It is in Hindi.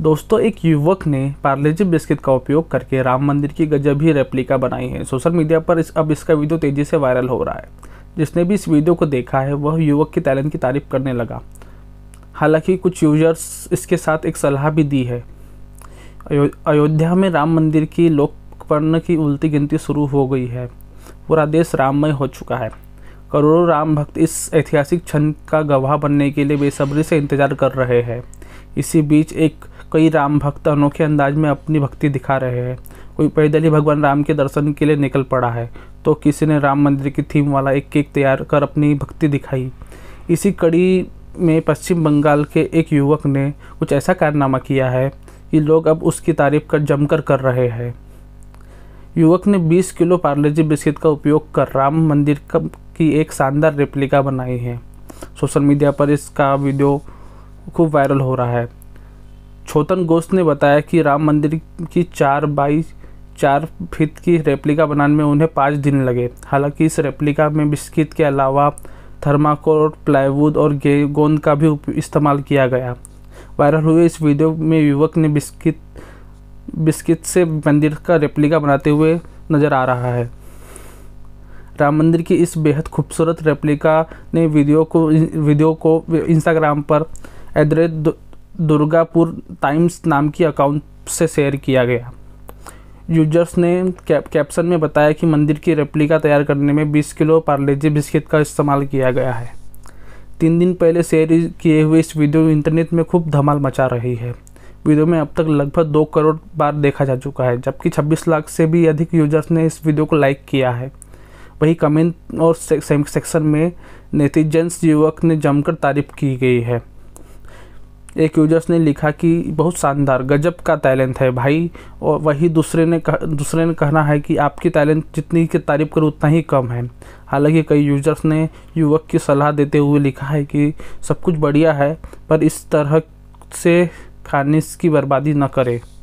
दोस्तों एक युवक ने पार्लेजी बिस्किट का उपयोग करके राम मंदिर की गजब ही रेप्लिका बनाई है सोशल मीडिया पर इस अब इसका वीडियो तेजी से वायरल हो रहा है जिसने भी इस वीडियो को देखा है वह युवक के टैलेंट की तारीफ करने लगा हालांकि कुछ यूजर्स इसके साथ एक सलाह भी दी है अयोध्या में राम मंदिर की लोकपर्ण की उल्टी गिनती शुरू हो गई है पूरा देश राममय हो चुका है करोड़ों राम भक्त इस ऐतिहासिक क्षण का गवाह बनने के लिए बेसब्री से इंतजार कर रहे हैं इसी बीच एक कई राम भक्त अनोखे अंदाज में अपनी भक्ति दिखा रहे हैं कोई पैदल ही भगवान राम के दर्शन के लिए निकल पड़ा है तो किसी ने राम मंदिर की थीम वाला एक केक तैयार कर अपनी भक्ति दिखाई इसी कड़ी में पश्चिम बंगाल के एक युवक ने कुछ ऐसा कारनामा किया है कि लोग अब उसकी तारीफ कर जमकर कर रहे हैं युवक ने 20 किलो पार्लेजी बिस्किट का उपयोग कर राम मंदिर की एक शानदार रेप्लिका बनाई है सोशल मीडिया पर इसका वीडियो खूब वायरल हो रहा है छोतन गोस्त ने बताया कि राम मंदिर की चार बाई चार फीट की रेप्लिका बनाने में उन्हें पाँच दिन लगे हालांकि इस रेप्लिका में बिस्किट के अलावा थर्माकोट प्लाईवुड और गोंद का भी इस्तेमाल किया गया वायरल हुए इस वीडियो में युवक ने बिस्किट बिस्किट से मंदिर का रेप्लिका बनाते हुए नज़र आ रहा है राम मंदिर की इस बेहद खूबसूरत रेप्लिका ने वीडियो को वीडियो को इंस्टाग्राम पर at the rate Durgapur Times नाम की अकाउंट से शेयर किया गया यूजर्स ने कैप्शन में बताया कि मंदिर की रेप्लिका तैयार करने में 20 किलो पार्लेजी बिस्किट का इस्तेमाल किया गया है तीन दिन पहले शेयर किए हुए इस वीडियो इंटरनेट में खूब धमाल मचा रही है वीडियो में अब तक लगभग दो करोड़ बार देखा जा चुका है जबकि 26 लाख से भी अधिक यूजर्स ने इस वीडियो को लाइक किया है वही कमेंट और सेक्शन में नेतीजेंस युवक ने जमकर तारीफ की गई है एक यूजर्स ने लिखा कि बहुत शानदार गजब का टैलेंट है भाई और वही दूसरे ने कह दूसरे ने कहना है कि आपकी टैलेंट जितनी की तारीफ करो उतना ही कम है हालांकि कई यूजर्स ने युवक की सलाह देते हुए लिखा है कि सब कुछ बढ़िया है पर इस तरह से खाने की बर्बादी न करें